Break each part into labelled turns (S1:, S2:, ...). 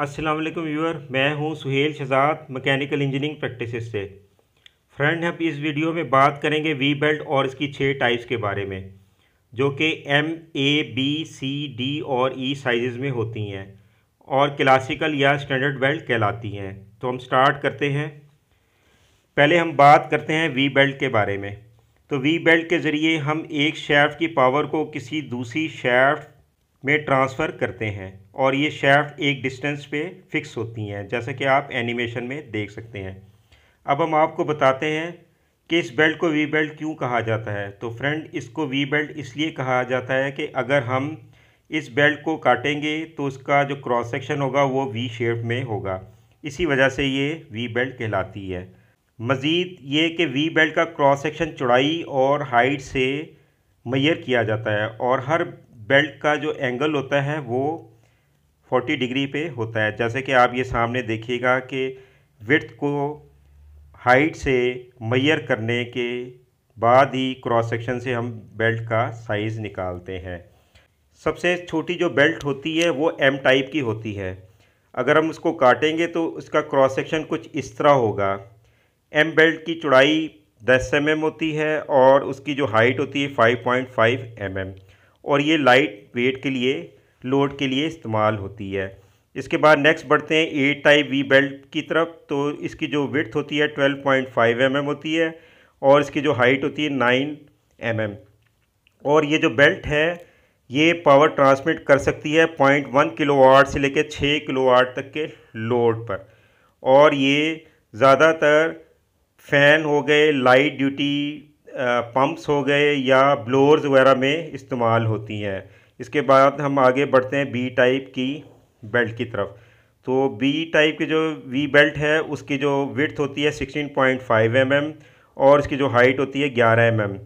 S1: अस्सलाम वालेकुम व्यूअर मैं हूं Suhel Shahzad mechanical engineering practice से फ्रेंड हम इस वीडियो में बात करेंगे वी बेल्ट और इसकी छः टाइप्स के बारे में जो कि M A B C D और ई e साइज़ में होती हैं और क्लासिकल या स्टैंडर्ड बेल्ट कहलाती हैं तो हम स्टार्ट करते हैं पहले हम बात करते हैं वी बेल्ट के बारे में तो वी बेल्ट के ज़रिए हम एक शेफ़ की पावर को किसी दूसरी शेफ में ट्रांसफ़र करते हैं और ये शेफ्ट एक डिस्टेंस पे फिक्स होती हैं जैसा कि आप एनिमेशन में देख सकते हैं अब हम आपको बताते हैं कि इस बेल्ट को वी बेल्ट क्यों कहा जाता है तो फ्रेंड इसको वी बेल्ट इसलिए कहा जाता है कि अगर हम इस बेल्ट को काटेंगे तो उसका जो क्रॉस सेक्शन होगा वो वी शेप में होगा इसी वजह से ये वी बेल्ट कहलाती है मज़ीद ये कि वी बेल्ट का क्रॉस सेक्शन चौड़ाई और हाइट से मैयर किया जाता है और हर बेल्ट का जो एंगल होता है वो 40 डिग्री पे होता है जैसे कि आप ये सामने देखिएगा कि विर्थ को हाइट से मैयर करने के बाद ही क्रॉस सेक्शन से हम बेल्ट का साइज़ निकालते हैं सबसे छोटी जो बेल्ट होती है वो एम टाइप की होती है अगर हम उसको काटेंगे तो उसका क्रॉस सेक्शन कुछ इस तरह होगा एम बेल्ट की चौड़ाई 10 एम mm होती है और उसकी जो हाइट होती है 5.5 पॉइंट mm. और ये लाइट वेट के लिए लोड के लिए इस्तेमाल होती है इसके बाद नेक्स्ट बढ़ते हैं ए टाइप वी बेल्ट की तरफ तो इसकी जो विथ होती है 12.5 पॉइंट mm होती है और इसकी जो हाइट होती है 9 mm और ये जो बेल्ट है ये पावर ट्रांसमिट कर सकती है 0.1 वाट से लेकर 6 वाट तक के लोड पर और ये ज़्यादातर फ़ैन हो गए लाइट ड्यूटी पम्प्स हो गए या ब्लोअर्स वगैरह में इस्तेमाल होती हैं इसके बाद हम आगे बढ़ते हैं बी टाइप की बेल्ट की तरफ तो बी टाइप की जो वी बेल्ट है उसकी जो विथ होती है sixteen point five M M और इसकी जो हाइट होती है ग्यारह एम mm। एम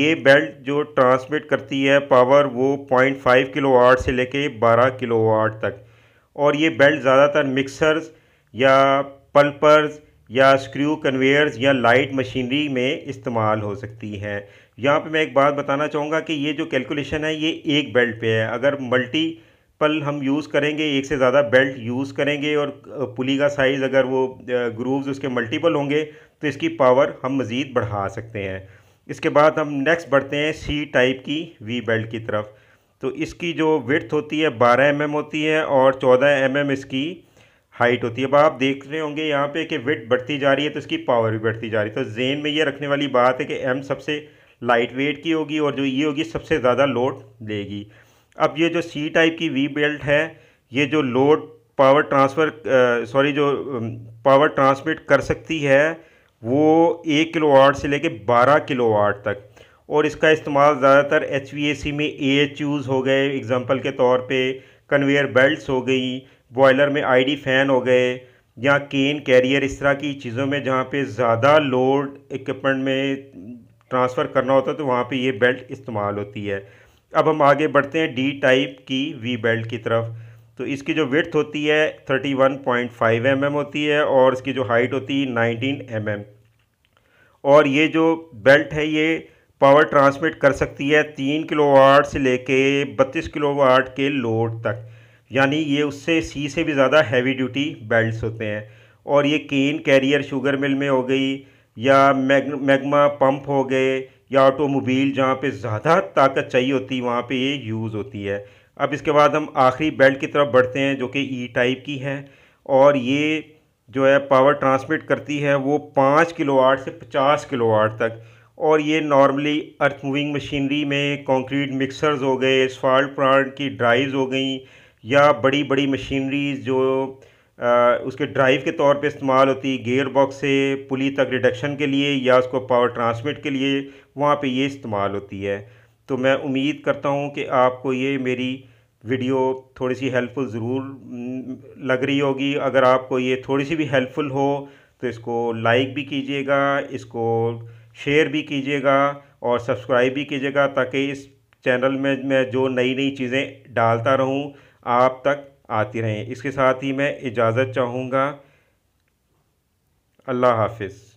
S1: ये बेल्ट जो ट्रांसमिट करती है पावर वो पॉइंट फाइव किलो वाट से लेके बारह किलो वाट तक और ये बेल्ट ज़्यादातर मिक्सर्स या पल्पर्स या स्क्रू कन्वेयर्स या लाइट मशीनरी में इस्तेमाल हो सकती हैं यहाँ पे मैं एक बात बताना चाहूँगा कि ये जो कैलकुलेशन है ये एक बेल्ट पे है अगर मल्टीपल हम यूज़ करेंगे एक से ज़्यादा बेल्ट यूज़ करेंगे और पुली का साइज़ अगर वो ग्रूव्स उसके मल्टीपल होंगे तो इसकी पावर हम मज़ीद बढ़ा सकते हैं इसके बाद हम नेक्स्ट बढ़ते हैं सी टाइप की वी बेल्ट की तरफ तो इसकी जो विर्थ होती है बारह एम mm होती है और चौदह एम mm इसकी हाइट होती है अब आप देख रहे होंगे यहाँ पे कि वेट बढ़ती जा रही है तो इसकी पावर भी बढ़ती जा रही है तो जेन में ये रखने वाली बात है कि एम सबसे लाइट वेट की होगी और जो ये होगी सबसे ज़्यादा लोड लेगी अब ये जो सी टाइप की वी बेल्ट है ये जो लोड पावर ट्रांसफ़र सॉरी जो पावर ट्रांसमिट कर सकती है वो एक किलो वाट से लेके बारह किलो वाट तक और इसका इस्तेमाल ज़्यादातर एच में ए हो गए एग्ज़ाम्पल के तौर पर कन्वेयर बेल्ट हो गई बॉयलर में आईडी फैन हो गए या केन कैरियर इस तरह की चीज़ों में जहाँ पे ज़्यादा लोड इक्विपमेंट में ट्रांसफ़र करना होता है तो वहाँ पे ये बेल्ट इस्तेमाल होती है अब हम आगे बढ़ते हैं डी टाइप की वी बेल्ट की तरफ तो इसकी जो विथ होती है 31.5 mm होती है और इसकी जो हाइट होती है नाइनटीन एम mm और ये जो बेल्ट है ये पावर ट्रांसमिट कर सकती है तीन किलो वाट से लेके बत्तीस किलो वाट के लोड तक यानी ये उससे सी से भी ज़्यादा हैवी ड्यूटी बेल्ट्स होते हैं और ये केन कैरियर शुगर मिल में हो गई या मैग मैगमा पंप हो गए या ऑटोमोबाइल जहाँ पे ज़्यादा ताकत चाहिए होती है वहाँ पर ये यूज़ होती है अब इसके बाद हम आखिरी बेल्ट की तरफ बढ़ते हैं जो कि ई e टाइप की हैं और ये जो है पावर ट्रांसमिट करती है वो पाँच किलो आट से पचास किलो वाट तक और ये नॉर्मली अर्थ मूविंग मशीनरी में कंक्रीट मिक्सर्स हो गए स्वाल्ट प्लांट की ड्राइव्स हो गई या बड़ी बड़ी मशीनरीज जो आ, उसके ड्राइव के तौर पे इस्तेमाल होती गेयर बॉक्स से पुली तक रिडक्शन के लिए या उसको पावर ट्रांसमिट के लिए वहाँ पे ये इस्तेमाल होती है तो मैं उम्मीद करता हूँ कि आपको ये मेरी वीडियो थोड़ी सी हेल्पफुल ज़रूर लग रही होगी अगर आपको ये थोड़ी सी भी हेल्पफुल हो तो इसको लाइक भी कीजिएगा इसको शेयर भी कीजिएगा और सब्सक्राइब भी कीजिएगा ताकि इस चैनल में मैं जो नई नई चीज़ें डालता रहूं आप तक आती रहें इसके साथ ही मैं इजाज़त चाहूँगा अल्लाह हाफिज़